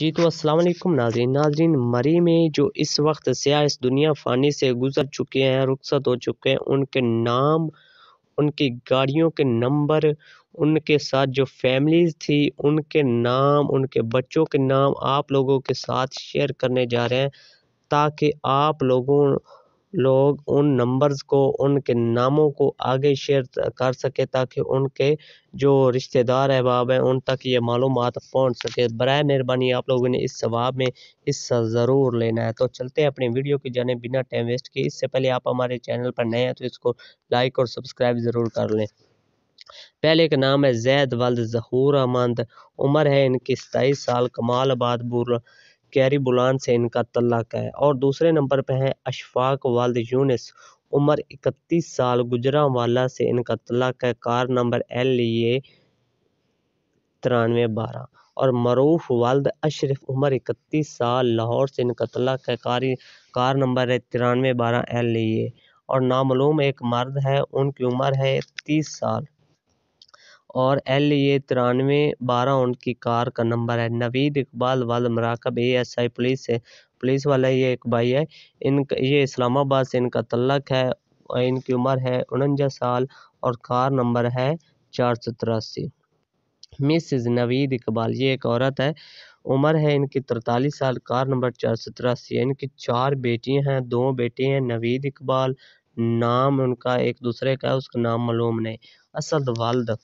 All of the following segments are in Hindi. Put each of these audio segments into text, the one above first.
जी तो असलम नाजरीन नाजरीन मरी में जो इस वक्त सिया इस दुनिया फ़ानी से गुज़र चुके हैं रुखसत हो चुके हैं उनके नाम उनकी गाड़ियों के नंबर उनके साथ जो फैमिलीज़ थी उनके नाम उनके बच्चों के नाम आप लोगों के साथ शेयर करने जा रहे हैं ताकि आप लोगों लोग उन नंबर्स को उनके नामों को आगे शेयर कर सके ताकि उनके जो रिश्तेदार अहबाब हैं उन तक ये मालूम पहुँच सके बर मेहरबानी आप लोगों ने इस सवाब में हिस्सा ज़रूर लेना है तो चलते हैं अपने वीडियो की जाने बिना टाइम वेस्ट किए इससे पहले आप हमारे चैनल पर नए हैं तो इसको लाइक और सब्सक्राइब ज़रूर कर लें पहले का नाम है जैद वल्द जहूर अहमद उम्र है इनकी सताईस साल कमाल आबाद बुर कैरी बुलान से इनका तल्लक़ है और दूसरे नंबर पर हैं अशफ़ाक वाल यूनिस उम्र इकतीस साल गुजरा वाला से इनका तलाक है कार नंबर एल ये तिरानवे बारह और मरूफ वालद अशरफ उम्र इकतीस साल लाहौर से इनका तलाक है कारी कार नंबर है तिरानवे बारह एल ये और नामूम एक मर्द है उनकी उम्र है तीस साल और एल ए तिरानवे बारह उनकी कार का नंबर है नवीद इकबाल वाल मराकब ए एस आई पुलिस है पुलिस वाला ये एक भाई है इनका ये इस्लामाबाद से इनका तल्लक है और इनकी उम्र है उनंजा साल और कार नंबर है चार सौ तिरासी मिसिज नवीद इकबाल ये एक औरत है उम्र है इनकी तरतालीस साल कार नंबर चार सौ तिरासी है इनकी चार बेटियां हैं दो बेटे हैं नवीद इकबाल नाम उनका एक दूसरे का है उसका नाम मालूम नहीं असद वालद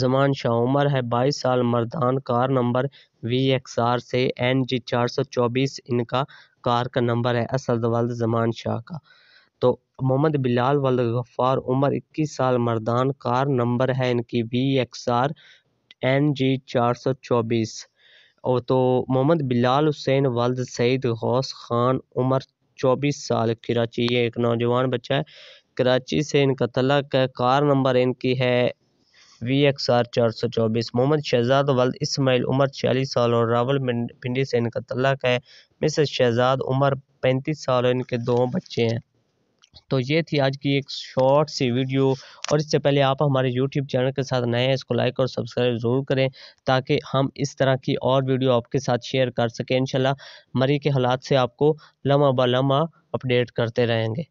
ज़मान शाह उमर है बाईस साल Mardan car number V X R से एन जी चार सौ चौबीस इनका कार का नंबर है असद वल्द ज़मान शाह का तो मोहम्मद बिलाल वल्द गफ्फार उमर इक्कीस साल मर्दान कार नंबर है इनकी V X R N G चार सौ चौबीस और तो मोहम्मद बिलाल हुसैन वल्द सईद गौस खान उम्र चौबीस साल कराची ये एक नौजवान बच्चा है कराची से इनका तलाक है कार नंबर इनकी है वी एक्स आर चार सौ चौबीस मोहम्मद शहजाद वल्द इसमाइल उमर छियालीस साल और रावल पिंडी से इनका तलाक है मिसेस शहजाद उम्र पैंतीस साल और इनके दो बच्चे हैं तो ये थी आज की एक शॉर्ट सी वीडियो और इससे पहले आप हमारे यूट्यूब चैनल के साथ नए हैं इसको लाइक और सब्सक्राइब ज़रूर करें ताकि हम इस तरह की और वीडियो आपके साथ शेयर कर सकें इन मरी के हालात से आपको लम्हा ब लम्हा अपडेट करते रहेंगे